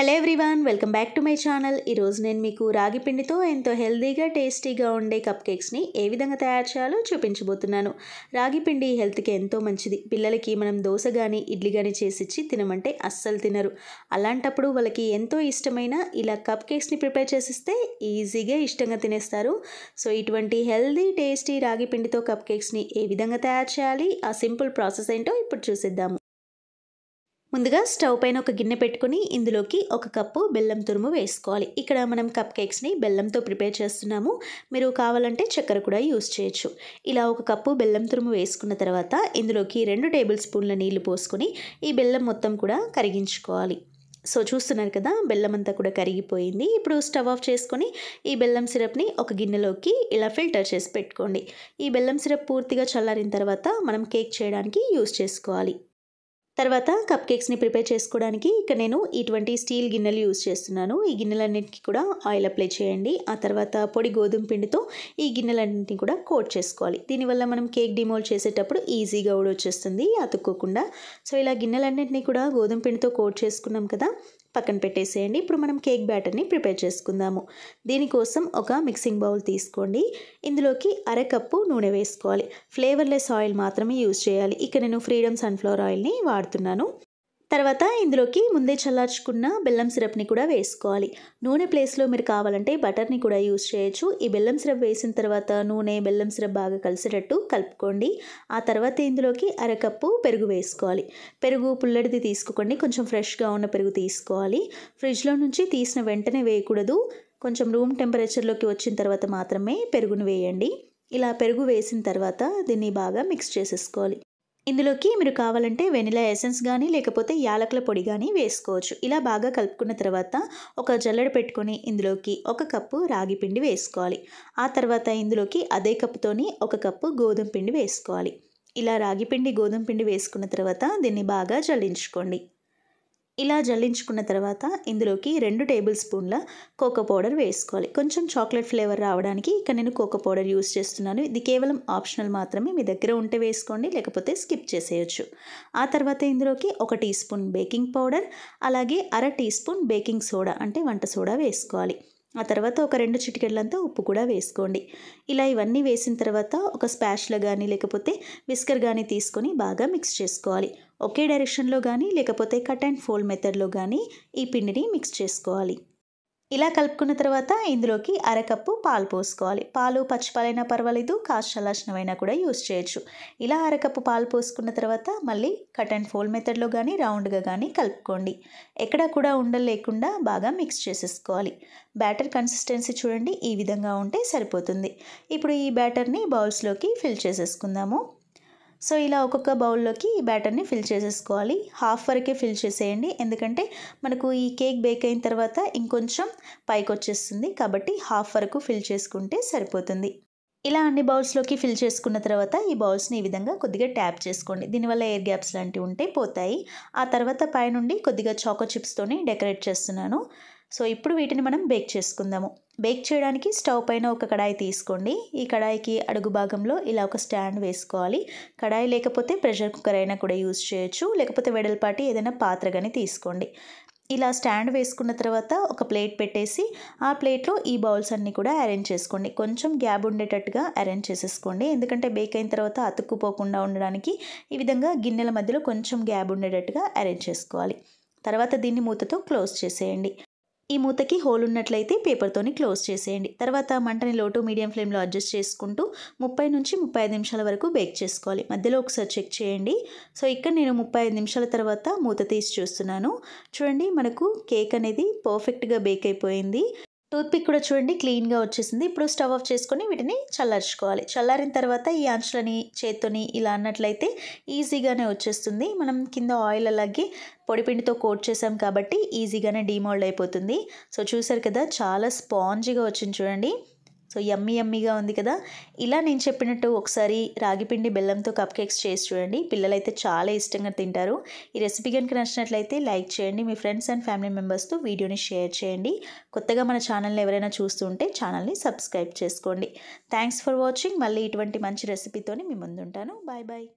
hello everyone welcome back to my channel ఈరోజు నేను మీకు రాగి పిండితో ఎంతో హెల్తీగా టేస్టీగా ఉండే కప్ కేక్స్ని ఏ విధంగా తయారు చేయాలో చూపించబోతున్నాను రాగి పిండి హెల్త్కి ఎంతో మంచిది పిల్లలకి మనం దోశ కానీ ఇడ్లీ కానీ చేసిచ్చి తినమంటే అస్సలు తినరు అలాంటప్పుడు వాళ్ళకి ఎంతో ఇష్టమైన ఇలా కప్ కేక్స్ని ప్రిపేర్ చేసిస్తే ఈజీగా ఇష్టంగా తినేస్తారు సో ఇటువంటి హెల్దీ టేస్టీ రాగి పిండితో కప్ కేక్స్ని ఏ విధంగా తయారు చేయాలి ఆ సింపుల్ ప్రాసెస్ ఏంటో ఇప్పుడు చూసేద్దాము ముందుగా స్టవ్ పైన ఒక గిన్నె పెట్టుకుని ఇందులోకి ఒక కప్పు బెల్లం తురుము వేసుకోవాలి ఇక్కడ మనం కప్ కేక్స్ని బెల్లంతో ప్రిపేర్ చేస్తున్నాము మీరు కావాలంటే చక్కెర కూడా యూస్ చేయొచ్చు ఇలా ఒక కప్పు బెల్లం తురుము వేసుకున్న తర్వాత ఇందులోకి రెండు టేబుల్ స్పూన్ల నీళ్లు పోసుకొని ఈ బెల్లం మొత్తం కూడా కరిగించుకోవాలి సో చూస్తున్నారు కదా బెల్లం అంతా కూడా కరిగిపోయింది ఇప్పుడు స్టవ్ ఆఫ్ చేసుకొని ఈ బెల్లం సిరప్ని ఒక గిన్నెలోకి ఇలా ఫిల్టర్ చేసి పెట్టుకోండి ఈ బెల్లం సిరప్ పూర్తిగా చల్లారిన తర్వాత మనం కేక్ చేయడానికి యూస్ చేసుకోవాలి తర్వాత కప్ కేక్స్ని ప్రిపేర్ చేసుకోవడానికి ఇక్కడ నేను ఇటువంటి స్టీల్ గిన్నెలు యూజ్ చేస్తున్నాను ఈ గిన్నెలన్నింటికి కూడా ఆయిల్ అప్లై చేయండి ఆ తర్వాత పొడి గోధుమ పిండితో ఈ గిన్నెలన్నింటినీ కూడా కోట్ చేసుకోవాలి దీనివల్ల మనం కేక్ డిమోల్ చేసేటప్పుడు ఈజీగా వచ్చేస్తుంది అతుక్కోకుండా సో ఇలా గిన్నెలన్నింటినీ కూడా గోధుమ పిండితో కోట్ చేసుకున్నాం కదా పక్కన పెట్టేసేయండి ఇప్పుడు మనం కేక్ బ్యాటర్ని ప్రిపేర్ చేసుకుందాము దీనికోసం ఒక మిక్సింగ్ బౌల్ తీసుకోండి ఇందులోకి అరకప్పు నూనె వేసుకోవాలి ఫ్లేవర్లెస్ ఆయిల్ మాత్రమే యూజ్ చేయాలి ఇక నేను ఫ్రీడమ్ సన్ఫ్లవర్ ఆయిల్ని వాడుతాను వాడుతున్నాను తర్వాత ఇందులోకి ముందే చల్లార్చుకున్న బెల్లం సిరప్ని కూడా వేసుకోవాలి నూనె ప్లేస్లో మీరు కావాలంటే బటర్ని కూడా యూస్ చేయొచ్చు ఈ బెల్లం సిరప్ వేసిన తర్వాత నూనె బెల్లం సిరప్ బాగా కలిసేటట్టు కలుపుకోండి ఆ తర్వాత ఇందులోకి అరకప్పు పెరుగు వేసుకోవాలి పెరుగు పుల్లడిది తీసుకోకండి కొంచెం ఫ్రెష్గా ఉన్న పెరుగు తీసుకోవాలి ఫ్రిడ్జ్లో నుంచి తీసిన వెంటనే వేయకూడదు కొంచెం రూమ్ టెంపరేచర్లోకి వచ్చిన తర్వాత మాత్రమే పెరుగును వేయండి ఇలా పెరుగు వేసిన తర్వాత దీన్ని బాగా మిక్స్ చేసేసుకోవాలి ఇందులోకి మీరు కావాలంటే వెనిలా ఎసెన్స్ కానీ లేకపోతే యాలకుల పొడి కానీ వేసుకోవచ్చు ఇలా బాగా కలుపుకున్న తర్వాత ఒక జల్లెడ పెట్టుకొని ఇందులోకి ఒక కప్పు రాగి పిండి వేసుకోవాలి ఆ తర్వాత ఇందులోకి అదే కప్పుతోని ఒక కప్పు గోధుమ పిండి వేసుకోవాలి ఇలా రాగి పిండి గోధుమ పిండి వేసుకున్న తర్వాత దీన్ని బాగా జల్లించుకోండి ఇలా జల్లించుకున్న తర్వాత ఇందులోకి రెండు టేబుల్ స్పూన్ల కోకో పౌడర్ వేసుకోవాలి కొంచెం చాక్లెట్ ఫ్లేవర్ రావడానికి ఇక్కడ నేను కోకో పౌడర్ యూస్ చేస్తున్నాను ఇది కేవలం ఆప్షనల్ మాత్రమే మీ దగ్గర ఉంటే వేసుకోండి లేకపోతే స్కిప్ చేసేయచ్చు ఆ తర్వాత ఇందులోకి ఒక టీ స్పూన్ బేకింగ్ పౌడర్ అలాగే అర టీ స్పూన్ బేకింగ్ సోడా అంటే వంట సోడా వేసుకోవాలి ఆ తర్వాత ఒక రెండు చిటికెళ్ళంతా ఉప్పు కూడా వేసుకోండి ఇలా ఇవన్నీ వేసిన తర్వాత ఒక స్పాష్లో కానీ లేకపోతే విస్కర్ కానీ తీసుకొని బాగా మిక్స్ చేసుకోవాలి ఒకే డైరెక్షన్లో కానీ లేకపోతే కట్ అండ్ ఫోల్డ్ మెథడ్లో కానీ ఈ పిండిని మిక్స్ చేసుకోవాలి ఇలా కలుపుకున్న తర్వాత ఇందులోకి అరకప్పు పాలు పోసుకోవాలి పాలు పచ్చిపాలైనా పర్వాలేదు కాస్త లక్షణమైనా కూడా యూస్ చేయొచ్చు ఇలా అరకప్పు పాలు పోసుకున్న తర్వాత మళ్ళీ కట్ అండ్ ఫోల్ మెథడ్లో కానీ రౌండ్గా కానీ కలుపుకోండి ఎక్కడా కూడా ఉండలు లేకుండా బాగా మిక్స్ చేసేసుకోవాలి బ్యాటర్ కన్సిస్టెన్సీ చూడండి ఈ విధంగా ఉంటే సరిపోతుంది ఇప్పుడు ఈ బ్యాటర్ని బౌల్స్లోకి ఫిల్ చేసేసుకుందాము సో ఇలా ఒక్కొక్క బౌల్లోకి ఈ బ్యాటర్ని ఫిల్ చేసేసుకోవాలి హాఫ్ వరకే ఫిల్ చేసేయండి ఎందుకంటే మనకు ఈ కేక్ బేక్ అయిన తర్వాత ఇంకొంచెం పైకి వచ్చేస్తుంది కాబట్టి హాఫ్ వరకు ఫిల్ చేసుకుంటే సరిపోతుంది ఇలా అన్ని బౌల్స్లోకి ఫిల్ చేసుకున్న తర్వాత ఈ బౌల్స్ని ఈ విధంగా కొద్దిగా ట్యాప్ చేసుకోండి దీనివల్ల ఎయిర్ గ్యాప్స్ లాంటివి ఉంటే పోతాయి ఆ తర్వాత పైనుండి కొద్దిగా చాకో చిప్స్తోని డెకరేట్ చేస్తున్నాను సో ఇప్పుడు వీటిని మనం బేక్ చేసుకుందాము బేక్ చేయడానికి స్టవ్ పైన ఒక కడాయి తీసుకోండి ఈ కడాయికి అడుగు భాగంలో ఇలా ఒక స్టాండ్ వేసుకోవాలి కడాయి లేకపోతే ప్రెషర్ కుక్కర్ అయినా కూడా యూజ్ చేయొచ్చు లేకపోతే వెడల్పాటి ఏదైనా పాత్ర కానీ తీసుకోండి ఇలా స్టాండ్ వేసుకున్న తర్వాత ఒక ప్లేట్ పెట్టేసి ఆ ప్లేట్లో ఈ బౌల్స్ అన్నీ కూడా అరేంజ్ చేసుకోండి కొంచెం గ్యాబ్ ఉండేటట్టుగా అరేంజ్ చేసేసుకోండి ఎందుకంటే బేక్ అయిన తర్వాత అతుక్కుపోకుండా ఉండడానికి ఈ విధంగా గిన్నెల మధ్యలో కొంచెం గ్యాబ్ ఉండేటట్టుగా అరేంజ్ చేసుకోవాలి తర్వాత దీన్ని మూతతో క్లోజ్ చేసేయండి ఈ మూతకి హోల్ ఉన్నట్లయితే పేపర్తోని క్లోజ్ చేసేయండి తర్వాత మంటని లోటు మీడియం ఫ్లేమ్లో అడ్జస్ట్ చేసుకుంటూ ముప్పై నుంచి ముప్పై ఐదు నిమిషాల వరకు బేక్ చేసుకోవాలి మధ్యలో ఒకసారి చెక్ చేయండి సో ఇక్కడ నేను ముప్పై ఐదు నిమిషాల తర్వాత మూత తీసి చూస్తున్నాను చూడండి మనకు కేక్ అనేది పర్ఫెక్ట్గా బేక్ అయిపోయింది టూత్పిక్ కూడా చూడండి క్లీన్గా వచ్చేసింది ఇప్పుడు స్టవ్ ఆఫ్ చేసుకొని వీటిని చల్లార్చుకోవాలి చల్లారిన తర్వాత ఈ అంచులని చేత్తోని ఇలా అన్నట్లయితే ఈజీగానే వచ్చేస్తుంది మనం కింద ఆయిల్ అలాగే పొడిపిండితో కోట్ చేసాం కాబట్టి ఈజీగానే డిమోల్డ్ అయిపోతుంది సో చూసారు కదా చాలా స్పాంజీగా వచ్చింది చూడండి సో యమ్మీ యమ్మీగా ఉంది కదా ఇలా నేను చెప్పినట్టు ఒకసారి రాగిపిండి బెల్లంతో కప్ కేక్స్ చేసి చూడండి పిల్లలైతే చాలా ఇష్టంగా తింటారు ఈ రెసిపీ కనుక నచ్చినట్లయితే లైక్ చేయండి మీ ఫ్రెండ్స్ అండ్ ఫ్యామిలీ మెంబర్స్తో వీడియోని షేర్ చేయండి కొత్తగా మన ఛానల్ని ఎవరైనా చూస్తుంటే ఛానల్ని సబ్స్క్రైబ్ చేసుకోండి థ్యాంక్స్ ఫర్ వాచింగ్ మళ్ళీ ఇటువంటి మంచి రెసిపీతోని మీ ముందుంటాను బాయ్ బాయ్